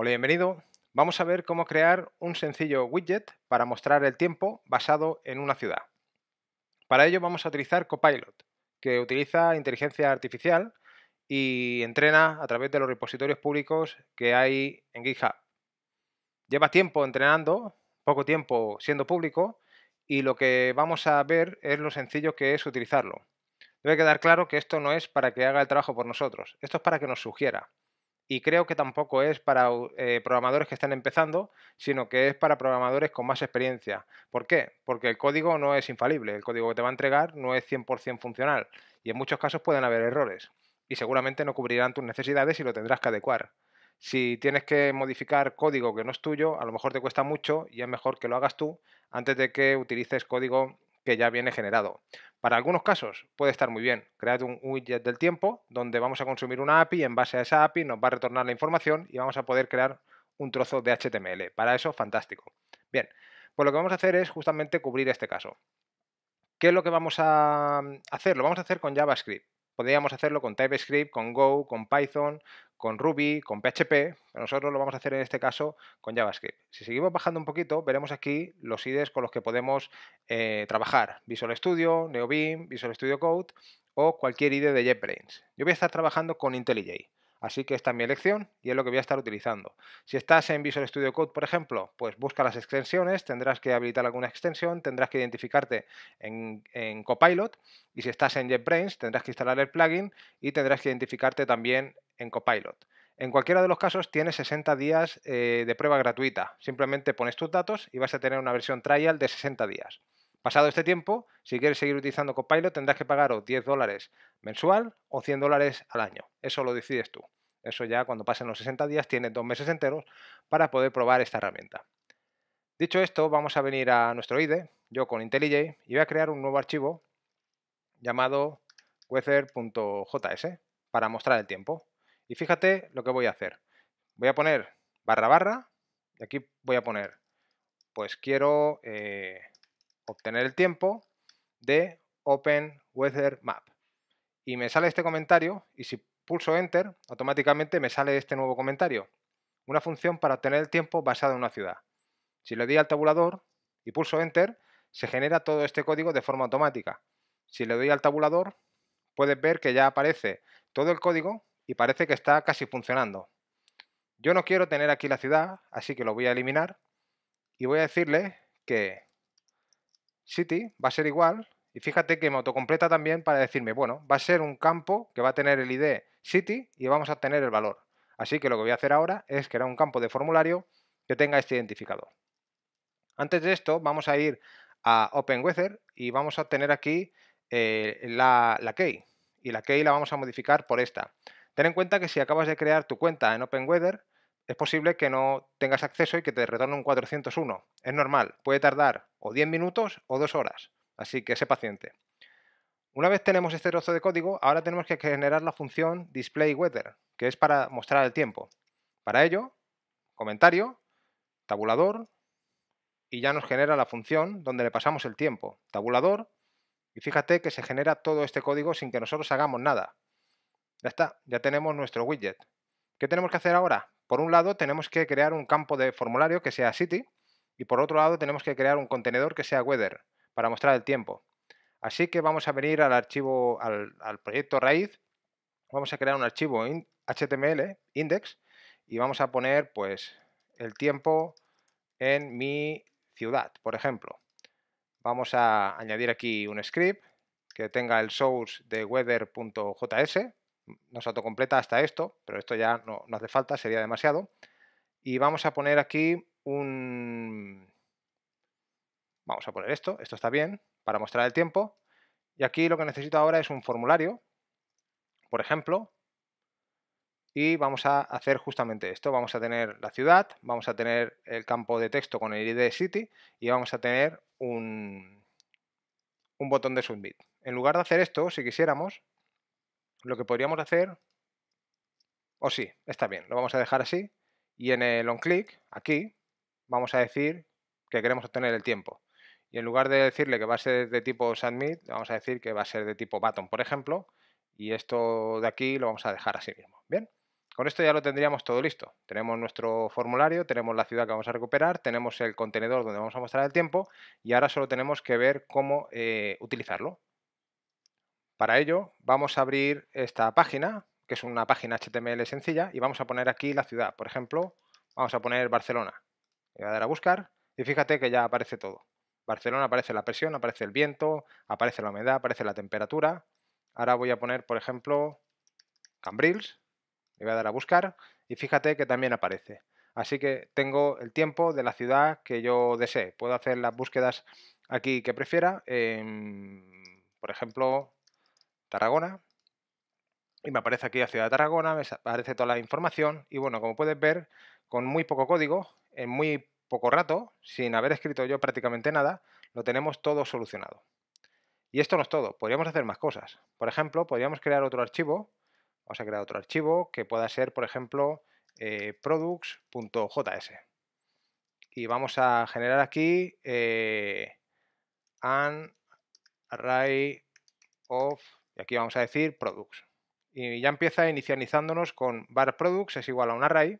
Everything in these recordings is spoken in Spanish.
Hola, bienvenido. Vamos a ver cómo crear un sencillo widget para mostrar el tiempo basado en una ciudad. Para ello vamos a utilizar Copilot, que utiliza inteligencia artificial y entrena a través de los repositorios públicos que hay en GitHub. Lleva tiempo entrenando, poco tiempo siendo público, y lo que vamos a ver es lo sencillo que es utilizarlo. Debe quedar claro que esto no es para que haga el trabajo por nosotros, esto es para que nos sugiera y creo que tampoco es para eh, programadores que están empezando, sino que es para programadores con más experiencia. ¿Por qué? Porque el código no es infalible, el código que te va a entregar no es 100% funcional y en muchos casos pueden haber errores y seguramente no cubrirán tus necesidades y lo tendrás que adecuar. Si tienes que modificar código que no es tuyo, a lo mejor te cuesta mucho y es mejor que lo hagas tú antes de que utilices código que ya viene generado. Para algunos casos puede estar muy bien. crear un widget del tiempo donde vamos a consumir una API y en base a esa API nos va a retornar la información y vamos a poder crear un trozo de HTML. Para eso, fantástico. Bien, pues lo que vamos a hacer es justamente cubrir este caso. ¿Qué es lo que vamos a mm, hacer? Lo vamos a hacer con JavaScript. Podríamos hacerlo con TypeScript, con Go, con Python, con Ruby, con PHP, pero nosotros lo vamos a hacer en este caso con JavaScript. Si seguimos bajando un poquito, veremos aquí los IDEs con los que podemos eh, trabajar. Visual Studio, NeoBeam, Visual Studio Code o cualquier IDE de JetBrains. Yo voy a estar trabajando con IntelliJ. Así que esta es mi elección y es lo que voy a estar utilizando. Si estás en Visual Studio Code, por ejemplo, pues busca las extensiones, tendrás que habilitar alguna extensión, tendrás que identificarte en, Copilot y si estás en JetBrains, tendrás que instalar el plugin y tendrás que identificarte también en Copilot. En cualquiera de los casos tienes 60 días eh, de prueba gratuita. Simplemente pones tus datos y vas a tener una versión trial de 60 días. Pasado este tiempo, si quieres seguir utilizando Copilot, tendrás que pagaros 10 dólares mensual o 100 dólares al año. Eso lo decides tú. Eso ya cuando pasen los 60 días tienes dos meses enteros para poder probar esta herramienta. Dicho esto, vamos a venir a nuestro IDE, yo con IntelliJ, y voy a crear un nuevo archivo llamado weather.js para mostrar el tiempo. Y fíjate lo que voy a hacer. Voy a poner barra barra y aquí voy a poner, pues quiero eh, obtener el tiempo de Open Weather Map. Y me sale este comentario y si pulso Enter, automáticamente me sale este nuevo comentario. Una función para obtener el tiempo basado en una ciudad. Si le doy al tabulador y pulso Enter, se genera todo este código de forma automática. Si le doy al tabulador, puedes ver que ya aparece todo el código y parece que está casi funcionando. Yo no quiero tener aquí la ciudad, así que lo voy a eliminar y voy a decirle que City va a ser igual. Y fíjate que me autocompleta también para decirme, bueno, va a ser un campo que va a tener el ID City y vamos a obtener el valor. Así que lo que voy a hacer ahora es crear un campo de formulario que tenga este identificador. Antes de esto vamos a ir a OpenWeather y vamos a obtener aquí eh, la, la key. Y la key la vamos a modificar por esta. Ten en cuenta que si acabas de crear tu cuenta en OpenWeather, es posible que no tengas acceso y que te retorne un 401. Es normal, puede tardar o 10 minutos o 2 horas, así que sé paciente. Una vez tenemos este trozo de código, ahora tenemos que generar la función displayWeather, que es para mostrar el tiempo. Para ello, comentario, tabulador, y ya nos genera la función donde le pasamos el tiempo, tabulador, y fíjate que se genera todo este código sin que nosotros hagamos nada. Ya está, ya tenemos nuestro widget. ¿Qué tenemos que hacer ahora? Por un lado, tenemos que crear un campo de formulario que sea City y por otro lado, tenemos que crear un contenedor que sea Weather para mostrar el tiempo. Así que vamos a venir al archivo, al, proyecto raíz, vamos a crear un archivo HTML index y vamos a poner pues el tiempo en mi ciudad, por ejemplo. Vamos a añadir aquí un script que tenga el source de weather.js nos autocompleta hasta esto, pero esto ya no, hace falta, sería demasiado. Y vamos a poner aquí un... Vamos a poner esto, esto está bien, para mostrar el tiempo. Y aquí lo que necesito ahora es un formulario, por ejemplo, y vamos a hacer justamente esto. Vamos a tener la ciudad, vamos a tener el campo de texto con el ID City y vamos a tener un, un botón de submit. En lugar de hacer esto, si quisiéramos, lo que podríamos hacer, o sí, está bien, lo vamos a dejar así, y en el on click, aquí, vamos a decir que queremos obtener el tiempo. Y en lugar de decirle que va a ser de tipo submit, vamos a decir que va a ser de tipo button, por ejemplo, y esto de aquí lo vamos a dejar así mismo. Bien, con esto ya lo tendríamos todo listo. Tenemos nuestro formulario, tenemos la ciudad que vamos a recuperar, tenemos el contenedor donde vamos a mostrar el tiempo y ahora solo tenemos que ver cómo eh, utilizarlo. Para ello vamos a abrir esta página, que es una página HTML sencilla, y vamos a poner aquí la ciudad. Por ejemplo, vamos a poner Barcelona. Le voy a dar a buscar y fíjate que ya aparece todo. Barcelona aparece la presión, aparece el viento, aparece la humedad, aparece la temperatura. Ahora voy a poner, por ejemplo, Cambrils. Le voy a dar a buscar y fíjate que también aparece. Así que tengo el tiempo de la ciudad que yo desee. Puedo hacer las búsquedas aquí que prefiera. por ejemplo, Tarragona. Y me aparece aquí la ciudad de Tarragona, me aparece toda la información. Y bueno, como puedes ver, con muy poco código, en muy poco rato, sin haber escrito yo prácticamente nada, lo tenemos todo solucionado. Y esto no es todo, podríamos hacer más cosas. Por ejemplo, podríamos crear otro archivo. Vamos a crear otro archivo que pueda ser, por ejemplo, eh, products.js. Y vamos a generar aquí eh, an array of y aquí vamos a decir products. Y ya empieza inicializándonos con var products es igual a un array.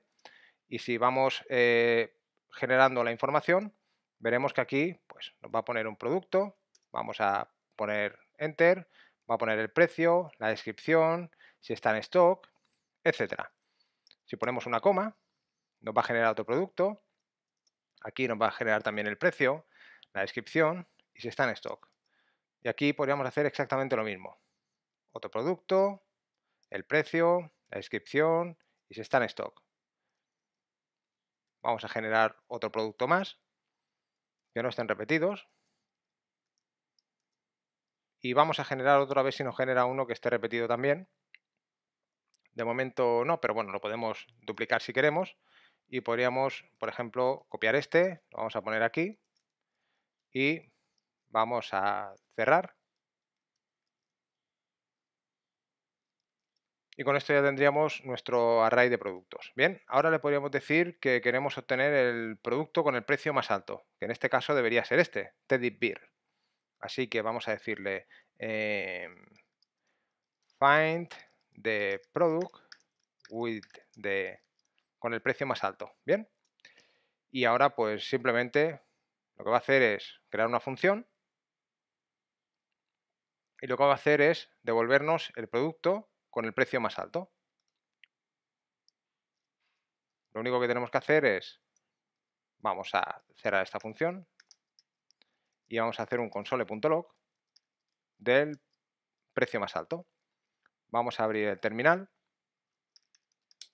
Y si vamos eh, generando la información, veremos que aquí pues, nos va a poner un producto. Vamos a poner enter, va a poner el precio, la descripción, si está en stock, etc. Si ponemos una coma, nos va a generar otro producto. Aquí nos va a generar también el precio, la descripción y si está en stock. Y aquí podríamos hacer exactamente lo mismo otro producto, el precio, la descripción y si está en stock. Vamos a generar otro producto más, que no estén repetidos. Y vamos a generar otra vez si nos genera uno que esté repetido también. De momento no, pero bueno, lo podemos duplicar si queremos. Y podríamos, por ejemplo, copiar este, lo vamos a poner aquí. Y vamos a cerrar y con esto ya tendríamos nuestro array de productos. Bien, ahora le podríamos decir que queremos obtener el producto con el precio más alto, que en este caso debería ser este, Teddy Beer. Así que vamos a decirle em, find the product with the, con el precio más alto. Bien, y ahora pues simplemente lo que va a hacer es crear una función y lo que va a hacer es devolvernos el producto con el precio más alto. Lo único que tenemos que hacer es, vamos a cerrar esta función y vamos a hacer un console.log del precio más alto. Vamos a abrir el terminal,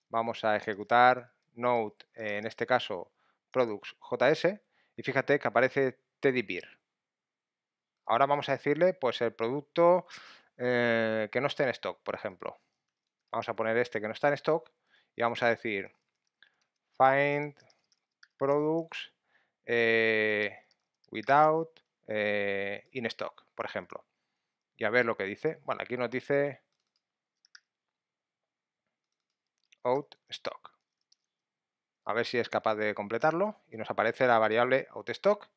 vamos a ejecutar node, en este caso products.js y fíjate que aparece teddy Ahora vamos a decirle pues el producto eh, que no esté en stock, por ejemplo. Vamos a poner este que no está en stock y vamos a decir find products eh, without eh, in stock, por ejemplo. Y a ver lo que dice. Bueno, aquí nos dice out stock. A ver si es capaz de completarlo y nos aparece la variable out stock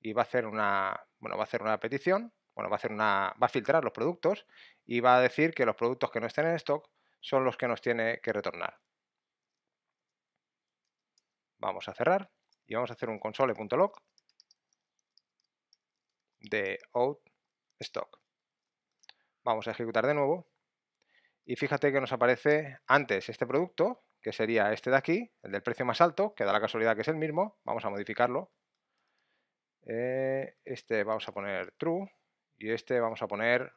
y va a hacer una, bueno, va a hacer una petición va a va a filtrar los productos y va a decir que los productos que no estén en stock son los que nos tiene que retornar. Vamos a cerrar y vamos a hacer un console.log de out stock. Vamos a ejecutar de nuevo y fíjate que nos aparece antes este producto, que sería este de aquí, el del precio más alto, que da la casualidad que es el mismo, vamos a modificarlo. Eh, este vamos a poner true y este vamos a poner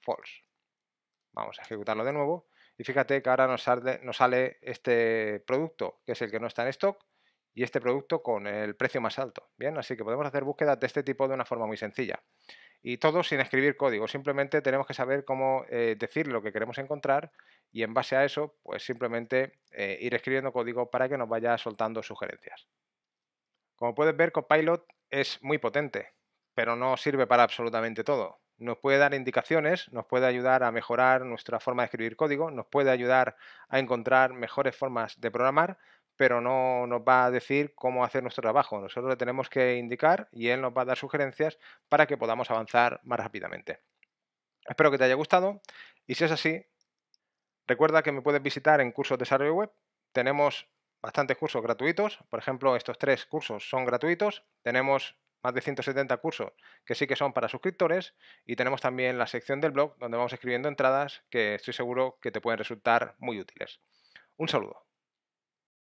false. Vamos a ejecutarlo de nuevo y fíjate que ahora nos sale, nos sale este producto, que es el que no está en stock, y este producto con el precio más alto. Bien, así que podemos hacer búsquedas de este tipo de una forma muy sencilla. Y todo sin escribir código, simplemente tenemos que saber cómo eh, decir lo que queremos encontrar y en base a eso, pues simplemente eh, ir escribiendo código para que nos vaya soltando sugerencias. Como puedes ver, Copilot es muy potente pero no sirve para absolutamente todo. Nos puede dar indicaciones, nos puede ayudar a mejorar nuestra forma de escribir código, nos puede ayudar a encontrar mejores formas de programar, pero no nos va a decir cómo hacer nuestro trabajo. Nosotros le tenemos que indicar y él nos va a dar sugerencias para que podamos avanzar más rápidamente. Espero que te haya gustado y si es así, recuerda que me puedes visitar en cursos de desarrollo web. Tenemos bastantes cursos gratuitos, por ejemplo, estos tres cursos son gratuitos. Tenemos más de 170 cursos que sí que son para suscriptores y tenemos también la sección del blog donde vamos escribiendo entradas que estoy seguro que te pueden resultar muy útiles. Un saludo.